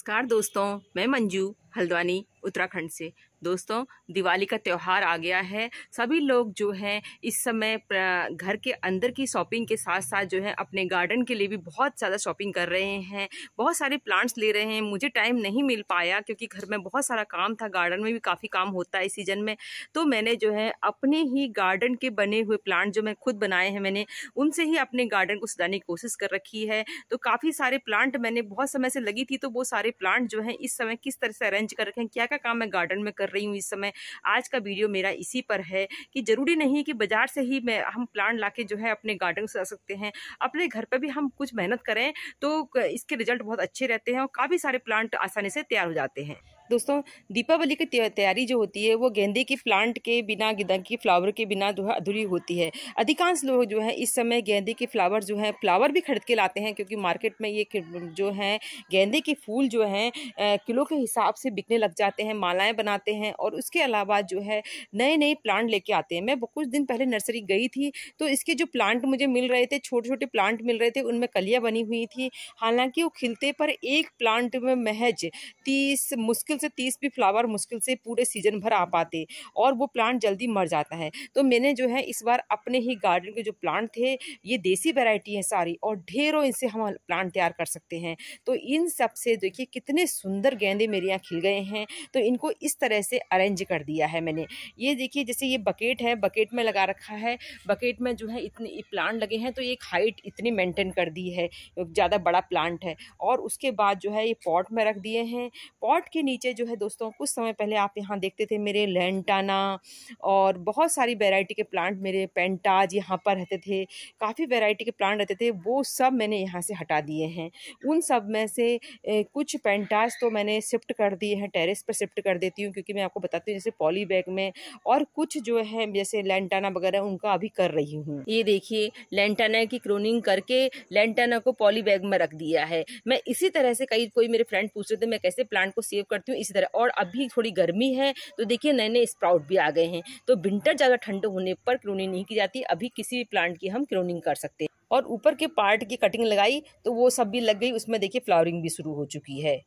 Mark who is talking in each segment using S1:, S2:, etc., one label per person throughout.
S1: नमस्कार दोस्तों मैं मंजू हल्द्वानी उत्तराखंड से दोस्तों दिवाली का त्यौहार आ गया है सभी लोग जो हैं इस समय घर के अंदर की शॉपिंग के साथ साथ जो है अपने गार्डन के लिए भी बहुत ज़्यादा शॉपिंग कर रहे हैं बहुत सारे प्लांट्स ले रहे हैं मुझे टाइम नहीं मिल पाया क्योंकि घर में बहुत सारा काम था गार्डन में भी काफ़ी काम होता है इस सीज़न में तो मैंने जो है अपने ही गार्डन के बने हुए प्लांट जो मैं खुद बनाए हैं मैंने उनसे ही अपने गार्डन को सजाने की कोशिश कर रखी है तो काफ़ी सारे प्लांट मैंने बहुत समय से लगी थी तो वो सारे प्लांट जो हैं इस समय किस तरह से अरेंज कर रखे हैं क्या क्या काम मैं गार्डन में कर रही हूँ इस समय आज का वीडियो मेरा इसी पर है कि ज़रूरी नहीं कि बाज़ार से ही मैं हम प्लांट ला जो है अपने गार्डन से आ सकते हैं अपने घर पर भी हम कुछ मेहनत करें तो इसके रिजल्ट बहुत अच्छे रहते हैं और काफ़ी सारे प्लांट आसानी से तैयार हो जाते हैं दोस्तों दीपावली की तैयारी जो होती है वो गेंदे की प्लांट के बिना गेंदा की फ्लावर के बिना जो है अधूरी होती है अधिकांश लोग जो है इस समय गेंदे के फ्लावर जो है फ्लावर भी खरीद के लाते हैं क्योंकि मार्केट में ये जो है गेंदे के फूल जो हैं किलो के हिसाब से बिकने लग जाते हैं मालाएँ बनाते हैं और उसके अलावा जो है नए नए प्लांट लेके आते हैं मैं कुछ दिन पहले नर्सरी गई थी तो इसके जो प्लांट मुझे मिल रहे थे छोटे छोटे प्लांट मिल रहे थे उनमें कलियाँ बनी हुई थी हालांकि वो खिलते पर एक प्लांट में महज तीस मुश्किल से तीस भी फ्लावर मुश्किल से पूरे सीजन भर आ पाते और वो प्लांट जल्दी मर जाता है तो मैंने जो है इस बार अपने ही गार्डन के जो प्लांट थे ये देसी वेराइटी हैं सारी और ढेरों इनसे हम प्लांट तैयार कर सकते हैं तो इन सब से देखिए कितने सुंदर गेंदे मेरे यहाँ खिल गए हैं तो इनको इस तरह से अरेंज कर दिया है मैंने ये देखिए जैसे ये बकेट है बकेट में लगा रखा है बकेट में जो है इतने प्लांट लगे हैं तो एक हाइट इतनी मेंटेन कर दी है ज़्यादा बड़ा प्लांट है और उसके बाद जो है ये पॉट में रख दिए हैं पॉट के नीचे बच्चे जो है दोस्तों कुछ समय पहले आप यहाँ देखते थे मेरे लेंटाना और बहुत सारी वेराइटी के प्लांट मेरे पेंटाज यहाँ पर रहते थे काफ़ी वेराइटी के प्लांट रहते थे वो सब मैंने यहाँ से हटा दिए हैं उन सब में से कुछ पेंटाज तो मैंने शिफ्ट कर दिए हैं टेरेस पर शिफ्ट कर देती हूँ क्योंकि मैं आपको बताती हूँ जैसे पॉली बैग में और कुछ जो है जैसे लेंटाना वगैरह उनका अभी कर रही हूँ ये देखिए लेंटाना की क्रोनिंग करके लेंटाना को पॉली बैग में रख दिया है मैं इसी तरह से कई कोई मेरे फ्रेंड पूछ रहे थे मैं कैसे प्लांट को सेव करती सकती हूँ इसी तरह और अभी थोड़ी गर्मी है तो देखिए नए नए स्प्राउट भी आ गए हैं तो विंटर ज़्यादा ठंड होने पर क्रोनिंग नहीं की जाती अभी किसी भी प्लांट की हम क्रोनिंग कर सकते हैं और ऊपर के पार्ट की कटिंग लगाई तो वो सब भी लग गई उसमें देखिए फ्लावरिंग भी शुरू हो चुकी है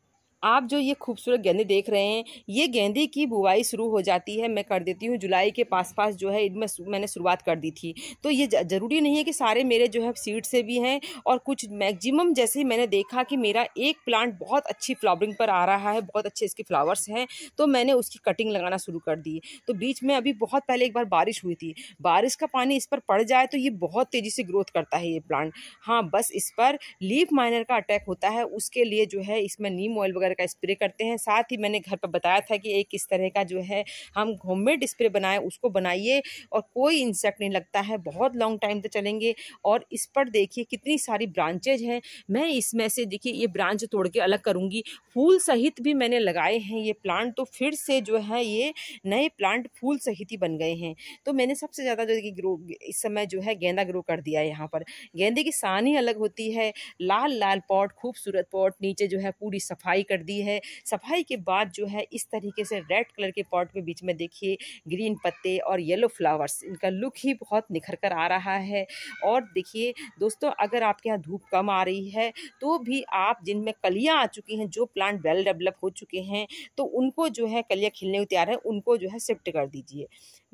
S1: आप जो ये खूबसूरत गेंदे देख रहे हैं ये गेंदे की बुवाई शुरू हो जाती है मैं कर देती हूँ जुलाई के पास पास जो है इनमें मैंने शुरुआत कर दी थी तो ये ज़रूरी नहीं है कि सारे मेरे जो है सीड से भी हैं और कुछ मैक्सिमम जैसे ही मैंने देखा कि मेरा एक प्लांट बहुत अच्छी फ्लावरिंग पर आ रहा है बहुत अच्छे इसके फ्लावर्स हैं तो मैंने उसकी कटिंग लगाना शुरू कर दी तो बीच में अभी बहुत पहले एक बार बारिश हुई थी बारिश का पानी इस पर पड़ जाए तो ये बहुत तेज़ी से ग्रोथ करता है ये प्लांट हाँ बस इस पर लीफ माइनर का अटैक होता है उसके लिए जो है इसमें नीम ऑयल वगैरह तरह का स्प्रे करते हैं साथ ही मैंने घर पर बताया था कि एक इस तरह का जो है हम मेड स्प्रे बनाए उसको बनाइए और कोई इंसेक्ट नहीं लगता है बहुत लॉन्ग टाइम तक चलेंगे और इस पर देखिए कितनी सारी ब्रांचेज हैं मैं इसमें से देखिए ये ब्रांच तोड़ के अलग करूँगी फूल सहित भी मैंने लगाए हैं ये प्लांट तो फिर से जो है ये नए प्लांट फूल सहित ही बन गए हैं तो मैंने सबसे ज़्यादा जो ग्रो इस समय जो है गेंदा ग्रो कर दिया है यहाँ पर गेंदे की सानी अलग होती है लाल लाल पॉट खूबसूरत पॉट नीचे जो है पूरी सफाई कर दी है सफाई के बाद जो है इस तरीके से रेड कलर के पॉट में बीच में देखिए ग्रीन पत्ते और येलो फ्लावर्स इनका लुक ही बहुत निखर कर आ रहा है और देखिए दोस्तों अगर आपके यहाँ धूप कम आ रही है तो भी आप जिनमें कलियाँ आ चुकी हैं जो प्लांट वेल डेवलप हो चुके हैं तो उनको जो है कलियाँ खिलने को तैयार है उनको जो है शिफ्ट कर दीजिए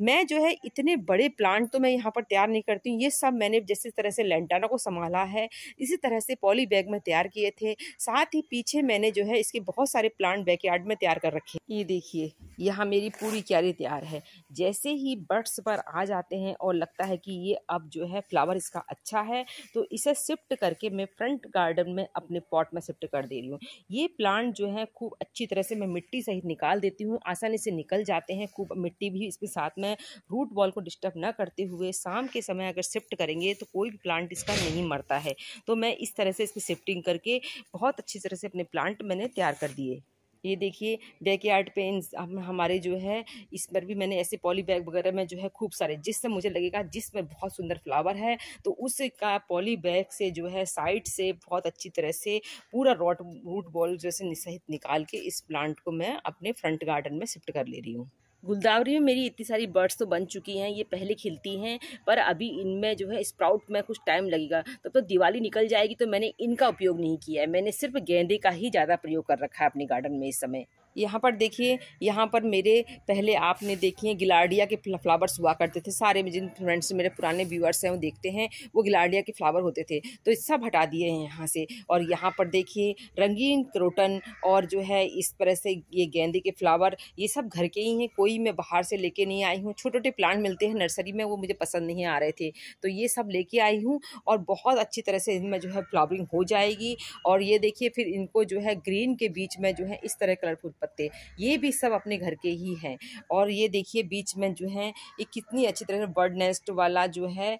S1: मैं जो है इतने बड़े प्लांट तो मैं यहाँ पर तैयार नहीं करती हूँ ये सब मैंने जैसे तरह से लेंटाना को संभाला है इसी तरह से पॉली बैग में तैयार किए थे साथ ही पीछे मैंने जो है इसके बहुत सारे प्लांट बैकयार्ड में तैयार कर रखे ये देखिए यहाँ मेरी पूरी क्यारी तैयार है जैसे ही बर्ड्स पर आ जाते हैं और लगता है कि ये अब जो है फ्लावर इसका अच्छा है तो इसे शिफ्ट करके मैं फ्रंट गार्डन में अपने पॉट में शिफ्ट कर दे रही हूँ ये प्लांट जो है खूब अच्छी तरह से मैं मिट्टी सहित निकाल देती हूँ आसानी से निकल जाते हैं खूब मिट्टी भी इसके साथ में है रूट बॉल को डिस्टर्ब ना करते हुए शाम के समय अगर शिफ्ट करेंगे तो कोई भी प्लांट इसका नहीं मरता है तो मैं इस तरह से इसकी शिफ्टिंग करके बहुत अच्छी तरह से अपने प्लांट मैंने तैयार कर दिए ये देखिए बैक यार्ड पे हम हमारे जो है इस पर भी मैंने ऐसे पॉली बैग वगैरह में जो है खूब सारे जिससे मुझे लगेगा जिसमें बहुत सुंदर फ्लावर है तो उसका पॉली बैग से जो है साइड से बहुत अच्छी तरह से पूरा रॉट रूट बॉल जैसे सहित निकाल के इस प्लांट को मैं अपने फ्रंट गार्डन में शिफ्ट कर ले रही हूँ गुलदावरी में मेरी इतनी सारी बर्ड्स तो बन चुकी हैं ये पहले खिलती हैं पर अभी इनमें जो है स्प्राउट में कुछ टाइम लगेगा तब तो, तो दिवाली निकल जाएगी तो मैंने इनका उपयोग नहीं किया है मैंने सिर्फ गेंदे का ही ज़्यादा प्रयोग कर रखा है अपने गार्डन में इस समय यहाँ पर देखिए यहाँ पर मेरे पहले आपने देखिए गिलाड़िया के फ्लावर्स हुआ करते थे सारे जिन फ्रेंड्स मेरे पुराने व्यूअर्स हैं वो देखते हैं वो गिलाडिया के फ्लावर होते थे तो सब हटा दिए हैं यहाँ से और यहाँ पर देखिए रंगीन क्रोटन और जो है इस तरह से ये गेंदे के फ्लावर ये सब घर के ही हैं कोई मैं बाहर से लेके नहीं आई हूँ छोटे छोटे प्लांट मिलते हैं नर्सरी में वो मुझे पसंद नहीं आ रहे थे तो ये सब लेके आई हूँ और बहुत अच्छी तरह से इनमें जो है फ्लावरिंग हो जाएगी और ये देखिए फिर इनको जो है ग्रीन के बीच में जो है इस तरह कलरफुल पत्ते ये भी सब अपने घर के ही हैं और ये देखिए बीच में जो है ये कितनी अच्छी तरह से बर्ड नेस्ट वाला जो है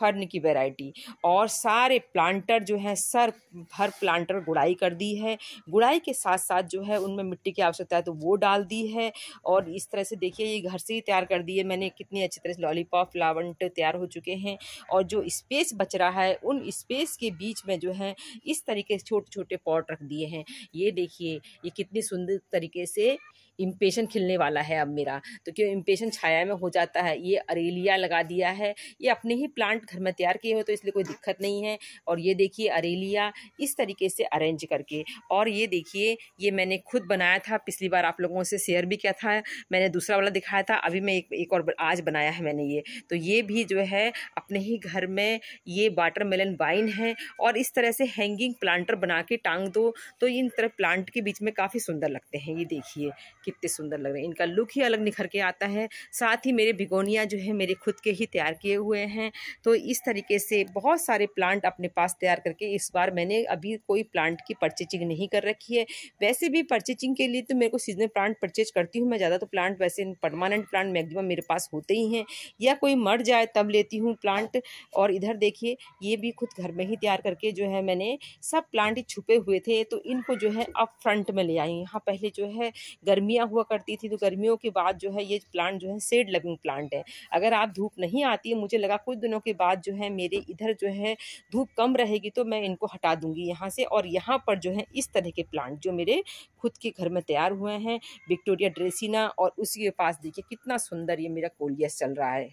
S1: फर्न की वैरायटी और सारे प्लांटर जो हैं सर हर प्लांटर गुड़ाई कर दी है गुड़ाई के साथ साथ जो है उनमें मिट्टी की आवश्यकता है तो वो डाल दी है और इस तरह से देखिए ये घर से ही तैयार कर दी है मैंने कितनी अच्छी तरह से लॉलीपॉप फ्लावंट तैयार हो चुके हैं और जो स्पेस बच रहा है उन स्पेस के बीच में जो है इस तरीके से छोटे छोटे पॉट रख दिए हैं ये देखिए ये कितनी सुंदर तरीके से इम्पेशन खिलने वाला है अब मेरा तो क्यों इम्पेशन छाया में हो जाता है ये अरेलिया लगा दिया है ये अपने ही प्लांट घर में तैयार किए हुए तो इसलिए कोई दिक्कत नहीं है और ये देखिए अरेलिया इस तरीके से अरेंज करके और ये देखिए ये मैंने खुद बनाया था पिछली बार आप लोगों से शेयर भी किया था मैंने दूसरा वाला दिखाया था अभी मैं एक, एक और आज बनाया है मैंने ये तो ये भी जो है अपने ही घर में ये वाटर वाइन है और इस तरह से हैंगिंग प्लांटर बना के टांग दो तो इन तरह प्लांट के बीच में काफ़ी सुंदर लगते हैं ये देखिए कितने सुंदर लग रहे हैं इनका लुक ही अलग निखर के आता है साथ ही मेरे बिगोनिया जो है मेरे खुद के ही तैयार किए हुए हैं तो इस तरीके से बहुत सारे प्लांट अपने पास तैयार करके इस बार मैंने अभी कोई प्लांट की परचेजिंग नहीं कर रखी है वैसे भी परचेजिंग के लिए तो मेरे को सीजनल प्लांट परचेज करती हूँ मैं ज़्यादा तो प्लांट वैसे परमानेंट प्लांट मैक्सिमम मेरे पास होते ही हैं या कोई मर जाए तब लेती हूँ प्लांट और इधर देखिए ये भी खुद घर में ही तैयार करके जो है मैंने सब प्लांट छुपे हुए थे तो इनको जो है अब फ्रंट में ले आई यहाँ पहले जो है गर्मी गर्मियाँ हुआ करती थी तो गर्मियों के बाद जो है ये प्लांट जो है सेड लविंग प्लांट है अगर आप धूप नहीं आती है मुझे लगा कुछ दिनों के बाद जो है मेरे इधर जो है धूप कम रहेगी तो मैं इनको हटा दूंगी यहाँ से और यहाँ पर जो है इस तरह के प्लांट जो मेरे खुद के घर में तैयार हुए हैं विक्टोरिया ड्रेसिना और उसी के पास देखिए कितना सुंदर ये मेरा कोलियस चल रहा है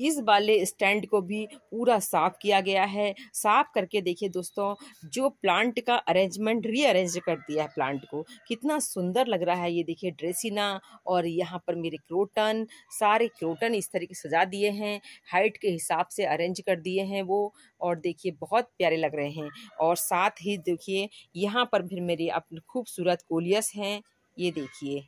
S1: इस वाले स्टैंड को भी पूरा साफ़ किया गया है साफ़ करके देखिए दोस्तों जो प्लांट का अरेंजमेंट रीअरेंज कर दिया है प्लांट को कितना सुंदर लग रहा है ये देखिए ड्रेसिना और यहाँ पर मेरे क्रोटन सारे क्रोटन इस तरीके सजा दिए हैं हाइट के हिसाब से अरेंज कर दिए हैं वो और देखिए बहुत प्यारे लग रहे हैं और साथ ही देखिए यहाँ पर फिर मेरे अपने खूबसूरत कोलियस हैं ये देखिए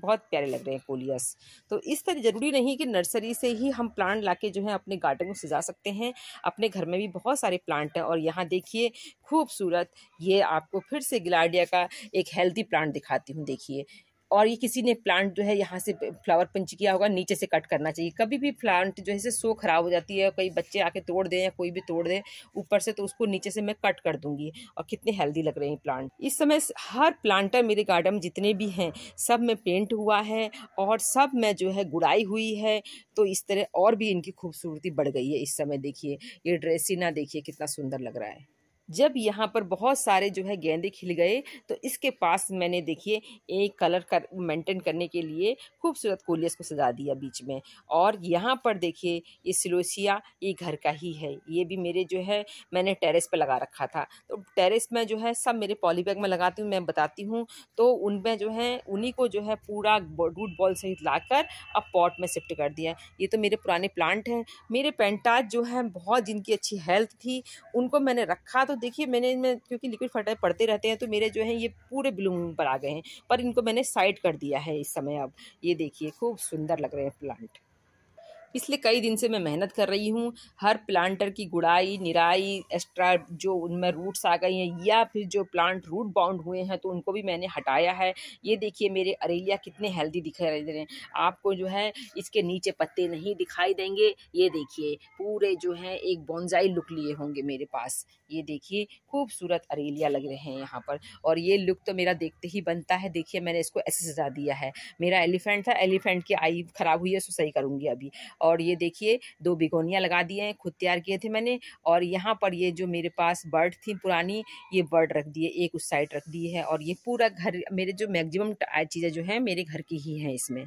S1: बहुत प्यारे लग रहे हैं कोलियस तो इस तरह ज़रूरी नहीं कि नर्सरी से ही हम प्लांट लाके जो है अपने गार्डन को सजा सकते हैं अपने घर में भी बहुत सारे प्लांट हैं और यहाँ देखिए खूबसूरत ये आपको फिर से गिलाडिया का एक हेल्दी प्लांट दिखाती हूँ देखिए और ये किसी ने प्लांट जो है यहाँ से फ्लावर पंच किया होगा नीचे से कट करना चाहिए कभी भी प्लांट जो है सो खराब हो जाती है कई बच्चे आके तोड़ दें या कोई भी तोड़ दे ऊपर से तो उसको नीचे से मैं कट कर दूंगी और कितने हेल्दी लग रहे हैं प्लांट इस समय हर प्लांटर मेरे गार्डन जितने भी हैं सब में पेंट हुआ है और सब में जो है गुड़ाई हुई है तो इस तरह और भी इनकी खूबसूरती बढ़ गई है इस समय देखिए ये ड्रेसिना देखिए कितना सुंदर लग रहा है जब यहाँ पर बहुत सारे जो है गेंदे खिल गए तो इसके पास मैंने देखिए एक कलर कर मेंटेन करने के लिए खूबसूरत कोलियस को सजा दिया बीच में और यहाँ पर देखिए ये सिलोसिया ये घर का ही है ये भी मेरे जो है मैंने टेरेस पर लगा रखा था तो टेरेस में जो है सब मेरे पॉलीबैग में लगाती हूँ मैं बताती हूँ तो उनमें जो है उन्हीं को जो है पूरा रूट बॉल सहित ला कर अब पॉट में शिफ्ट कर दिया ये तो मेरे पुराने प्लांट हैं मेरे पेंटाज जो है बहुत जिनकी अच्छी हेल्थ थी उनको मैंने रखा तो देखिए मैंने इनमें क्योंकि लिक्विड फर्टाइल पड़ते रहते हैं तो मेरे जो है ये पूरे ब्लूम पर आ गए हैं पर इनको मैंने साइड कर दिया है इस समय अब ये देखिए खूब सुंदर लग रहे हैं प्लांट पिछले कई दिन से मैं मेहनत कर रही हूँ हर प्लांटर की गुड़ाई निराई एक्स्ट्रा जो उनमें रूट्स आ गई हैं या फिर जो प्लांट रूट बाउंड हुए हैं तो उनको भी मैंने हटाया है ये देखिए मेरे अरेलिया कितने हेल्दी दिखाई दे रहे हैं आपको जो है इसके नीचे पत्ते नहीं दिखाई देंगे ये देखिए पूरे जो है एक बॉन्जाई लुक लिए होंगे मेरे पास ये देखिए खूबसूरत अरेलिया लग रहे हैं यहाँ पर और ये लुक तो मेरा देखते ही बनता है देखिए मैंने इसको ऐसे सजा दिया है मेरा एलिफेंट था एलिफेंट की आई ख़राब हुई है सो सही करूँगी अभी और ये देखिए दो बिगोनिया लगा दिए हैं खुद तैयार किए थे मैंने और यहाँ पर ये जो मेरे पास बर्ड थी पुरानी ये बर्ड रख दिए एक उस साइड रख दिए है और ये पूरा घर मेरे जो मैगजिम चीज़ें जो हैं मेरे घर की ही हैं इसमें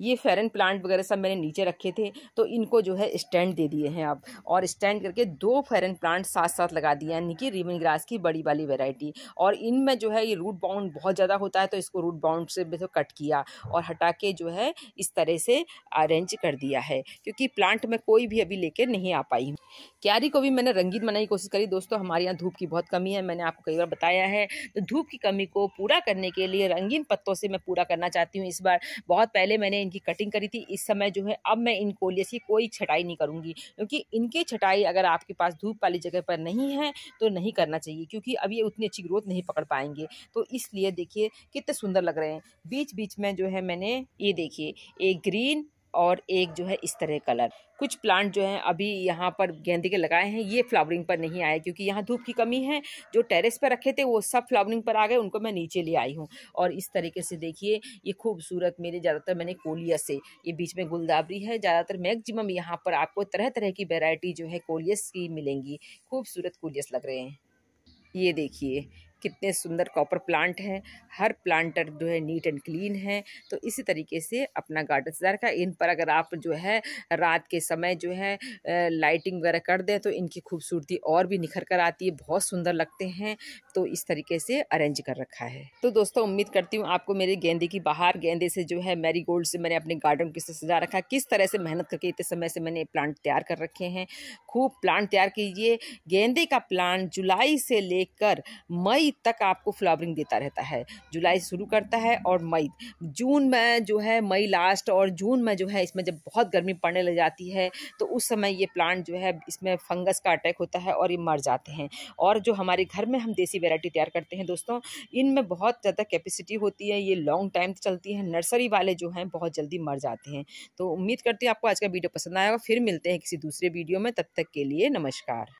S1: ये फेरन प्लांट वगैरह सब मैंने नीचे रखे थे तो इनको जो है स्टैंड दे दिए हैं अब और स्टैंड करके दो फेरन प्लांट साथ साथ लगा दिए यानी कि रिबन ग्रास की बड़ी वाली वेराइटी और इनमें जो है ये रूट बाउंड बहुत ज़्यादा होता है तो इसको रूट बाउंड से तो कट किया और हटा के जो है इस तरह से अरेंज कर दिया है क्योंकि प्लांट में कोई भी अभी लेके नहीं आ पाई क्यारी को भी मैंने रंगीन बनाने की कोशिश करी दोस्तों हमारे यहाँ धूप की बहुत कमी है मैंने आपको कई बार बताया है तो धूप की कमी को पूरा करने के लिए रंगीन पत्तों से मैं पूरा करना चाहती हूँ इस बार बहुत पहले मैंने इनकी कटिंग करी थी इस समय जो है अब मैं इन कोलियस की कोई छटाई नहीं करूँगी क्योंकि इनकी छटाई अगर आपके पास धूप वाली जगह पर नहीं है तो नहीं करना चाहिए क्योंकि अब ये उतनी अच्छी ग्रोथ नहीं पकड़ पाएंगे तो इसलिए देखिए कितने सुंदर लग रहे हैं बीच बीच में जो है मैंने ये देखिए एक ग्रीन और एक जो है इस तरह कलर कुछ प्लांट जो है अभी यहाँ पर गेंदे के लगाए हैं ये फ्लावरिंग पर नहीं आए क्योंकि यहाँ धूप की कमी है जो टेरेस पर रखे थे वो सब फ्लावरिंग पर आ गए उनको मैं नीचे ले आई हूँ और इस तरीके से देखिए ये खूबसूरत मेरे ज़्यादातर मैंने कोलिया से ये बीच में गुलदाबरी है ज़्यादातर मैक्सिमम यहाँ पर आपको तरह तरह की वेराइटी जो है कोलियस की मिलेंगी खूबसूरत कोलियस लग रहे हैं ये देखिए कितने सुंदर कॉपर प्लांट हैं हर प्लांटर जो है नीट एंड क्लीन है तो इसी तरीके से अपना गार्डन सजा रखा इन पर अगर आप जो है रात के समय जो है लाइटिंग वगैरह कर दें तो इनकी खूबसूरती और भी निखर कर आती है बहुत सुंदर लगते हैं तो इस तरीके से अरेंज कर रखा है तो दोस्तों उम्मीद करती हूँ आपको मेरे गेंदे की बाहर गेंदे से जो है मैरी गोल्ड से मैंने अपने गार्डन किस सजा रखा किस तरह से मेहनत करके इतने समय से मैंने प्लांट तैयार कर रखे हैं खूब प्लांट तैयार कीजिए गेंदे का प्लांट जुलाई से लेकर मई मई तक आपको फ्लावरिंग देता रहता है जुलाई शुरू करता है और मई जून में जो है मई लास्ट और जून में जो है इसमें जब बहुत गर्मी पड़ने लग जाती है तो उस समय ये प्लांट जो है इसमें फंगस का अटैक होता है और ये मर जाते हैं और जो हमारे घर में हम देसी वेराइटी तैयार करते हैं दोस्तों इनमें बहुत ज़्यादा कैपेसिटी होती है ये लॉन्ग टाइम चलती है नर्सरी वाले जो हैं बहुत जल्दी मर जाते हैं तो उम्मीद करती हूँ आपको आज का वीडियो पसंद आएगा फिर मिलते हैं किसी दूसरे वीडियो में तब तक के लिए नमस्कार